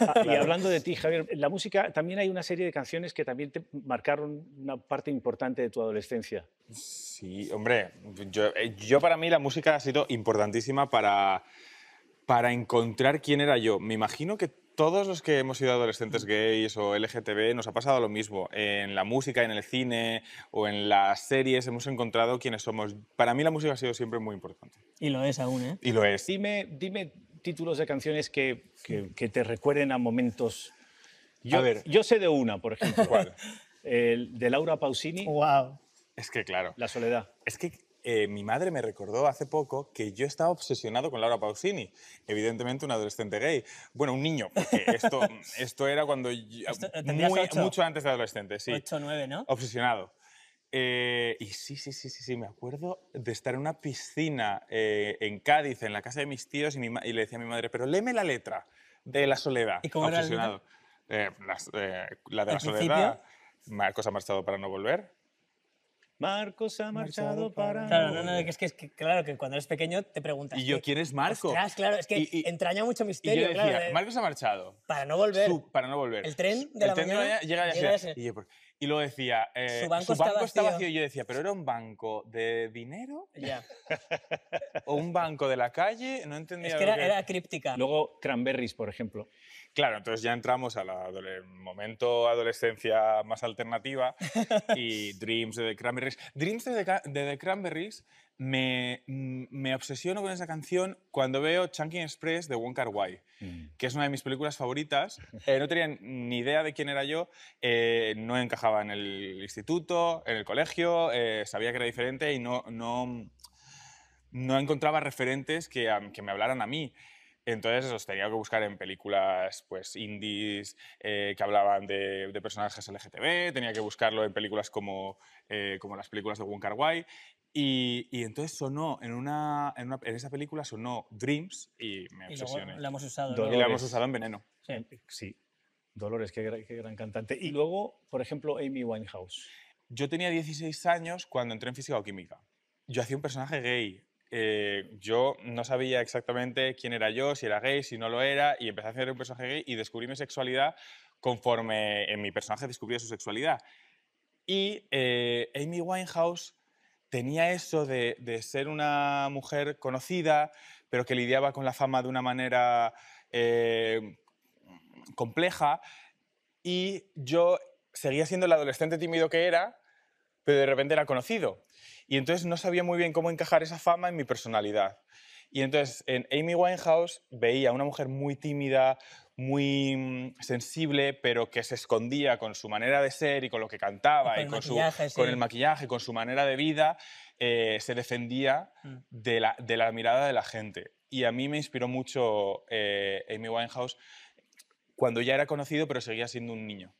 Ah, y hablando de ti, Javier, la música también hay una serie de canciones que también te marcaron una parte importante de tu adolescencia. Sí, hombre, eh, yo, para mí la música ha sido importantísima para, para encontrar quién era yo. Me imagino que todos los que hemos sido adolescentes gays o LGTB nos ha pasado lo mismo. En la música, en el cine o en las series hemos encontrado quiénes somos. Para mí la música ha sido siempre muy importante. Y lo es aún, ¿eh? Y lo es. Dime, dime títulos de canciones que, que, te recuerden a momentos. Yo, a ver. yo sé de una, por ejemplo. ¿Cuál? El de Laura Pausini. ¡Wow! Es que claro. La soledad. Es que eh, mi madre me recordó hace poco que yo estaba obsesionado con Laura Pausini, evidentemente un adolescente gay. Bueno, un niño, porque esto, esto era cuando... Eh, mucho antes de adolescente, sí. 8 ¿no? Obsesionado. Eh, y sí, sí, sí, sí, sí, me acuerdo de estar en una piscina eh, en Cádiz, en la casa de mis tíos, y, le decía a mi madre, pero léeme la letra de La Soledad. ¿Y cómo obsesionado. Era eh, la de La Soledad. Marcos ha marchado para no volver. Marcos ha marchado, para. Claro, no, no, que, claro, que cuando eres pequeño te preguntas. ¿Y yo quién es Marcos claro, es que entraña mucho misterio. Y yo decía, Marcos ha marchado. Para no volver. Su, para no volver. El tren de la, tren mañana, llega, Y y lo decía, eh, su banco, estaba vacío. Y yo decía, ¿pero era un banco de dinero? Ya. ¿O un banco de la calle? No entendía. Es que era, críptica. Luego, Cranberries, por ejemplo. Claro, entonces ya entramos al momento adolescencia más alternativa y Dreams de Cranberries. Dreams de de Cranberries Mm, me, obsesiono con esa canción cuando veo Chunking Express de Wong Kar Wai, mm. que es una de mis películas favoritas. Eh, no tenía ni idea de quién era yo, eh, no encajaba en el instituto, en el colegio, eh, sabía que era diferente y no, no, no encontraba referentes que, me hablaran a mí. Entonces los tenía que buscar en películas pues, indies que hablaban de, personajes LGTB, tenía que buscarlo en películas como, como las películas de Wong Kar Wai y, entonces sonó en una, en una, en esa película sonó Dreams y me y Luego la hemos usado. la hemos usado en Veneno. Sí. sí. Dolores, qué, gran cantante. Y luego, por ejemplo, Amy Winehouse. Yo tenía 16 años cuando entré en física o química. Yo hacía un personaje gay. Eh, yo no sabía exactamente quién era yo, si era gay, si no lo era, y empecé a hacer un personaje gay y descubrí mi sexualidad conforme en mi personaje descubría su sexualidad. Y eh, Amy Winehouse tenía eso de, ser una mujer conocida, pero que lidiaba con la fama de una manera eh, compleja. Y yo seguía siendo el adolescente tímido que era, pero de repente era conocido. Y entonces no sabía muy bien cómo encajar esa fama en mi personalidad. Y entonces en Amy Winehouse veía a una mujer muy tímida, muy mm, sensible, pero que se escondía con su manera de ser y con lo que cantaba y con, su, con el maquillaje, con su manera de vida, eh, se defendía mm. de, la, mirada de la gente. Y a mí me inspiró mucho eh, Amy Winehouse cuando ya era conocido, pero seguía siendo un niño.